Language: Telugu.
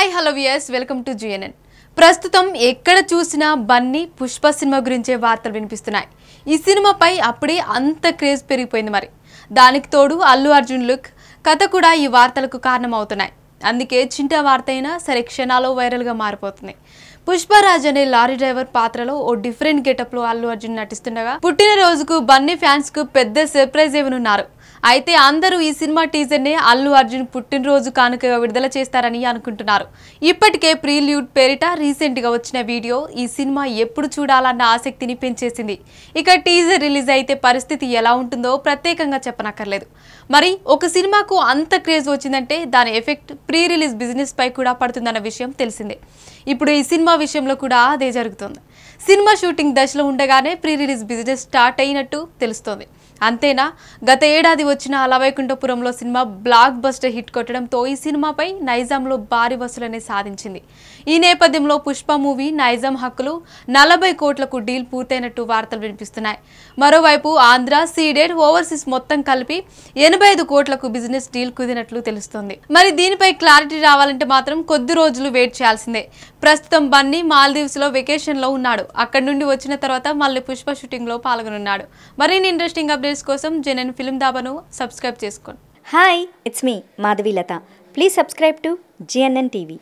hi hello viewers welcome to GNN ప్రస్తుతం ఎక్కడ చూసినా బన్నీ పుష్ప సినిమా గురించే వార్తలు వినిపిస్తున్నాయి ఈ సినిమాపై అప్పుడే అంత క్రేజ్ పెరిగిపోయింది మరి దానికి తోడు అల్లు అర్జున్ లుక్ కథ కూడా ఈ వార్తలకు కారణమవుతున్నాయి అందుకే చింటా వార్త అయినా సరే క్షణాలు వైరల్గా మారిపోతుంది పుష్పరాజ్ అనే లారీ డ్రైవర్ పాత్రలో ఓ డిఫరెంట్ గెటప్ లో అల్లు అర్జున్ నటిస్తుండగా పుట్టినరోజుకు బన్నీ ఫ్యాన్స్ కు పెద్ద సర్ప్రైజ్ ఏమనున్నారు అయితే అందరూ ఈ సినిమా టీజర్ నే అల్లు అర్జున్ పుట్టినరోజు కానుకగా విడుదల చేస్తారని అనుకుంటున్నారు ఇప్పటికే ప్రీల్యూడ్ పేరిట రీసెంట్ గా వచ్చిన వీడియో ఈ సినిమా ఎప్పుడు చూడాలన్న ఆసక్తిని పెంచేసింది ఇక టీజర్ రిలీజ్ అయితే పరిస్థితి ఎలా ఉంటుందో ప్రత్యేకంగా చెప్పనక్కర్లేదు మరి ఒక సినిమాకు అంత క్రేజ్ వచ్చిందంటే దాని ఎఫెక్ట్ ప్రీ రిలీజ్ బిజినెస్ పై కూడా పడుతుందన్న విషయం తెలిసిందే ఇప్పుడు ఈ సినిమా విషయంలో కూడా అదే జరుగుతుంది సినిమా షూటింగ్ దశలో ఉండగానే ప్రీ రిలీజ్ బిజినెస్ స్టార్ట్ అయినట్టు తెలుస్తోంది అంతేనా గత ఏడాది వచ్చిన అలవైకుంఠపురంలో సినిమా బ్లాక్ బస్టర్ హిట్ కొట్టడంతో ఈ సినిమాపై నైజాంలో భారీ వసూలనే సాధించింది ఈ నేపథ్యంలో పుష్ప మూవీ నైజాం హక్కులు నలభై కోట్లకు డీల్ పూర్తయినట్టు వార్తలు వినిపిస్తున్నాయి మరోవైపు ఆంధ్ర సీడెడ్ ఓవర్సీస్ మొత్తం కలిపి ఎనభై ఐదు కోట్లకు బిజినెస్ డీల్ కుదినట్లు తెలుస్తోంది మరి దీనిపై క్లారిటీ రావాలంటే మాత్రం కొద్ది రోజులు వెయిట్ చేయాల్సిందే ప్రస్తుతం బన్నీ మాల్దీవ్స్ లో వెకేషన్ లో ఉన్న ఉన్నాడు అక్కడ నుండి వచ్చిన తర్వాత మళ్ళీ పుష్ప షూటింగ్లో పాల్గొనున్నాడు మరిన్ని ఇంట్రెస్టింగ్ అప్డేట్స్ కోసం జెనన్ ఫిల్మ్ దాబాను సబ్స్క్రైబ్ చేసుకోండి హాయ్ ఇట్స్ మీ Madhavi Latha please subscribe to GNN TV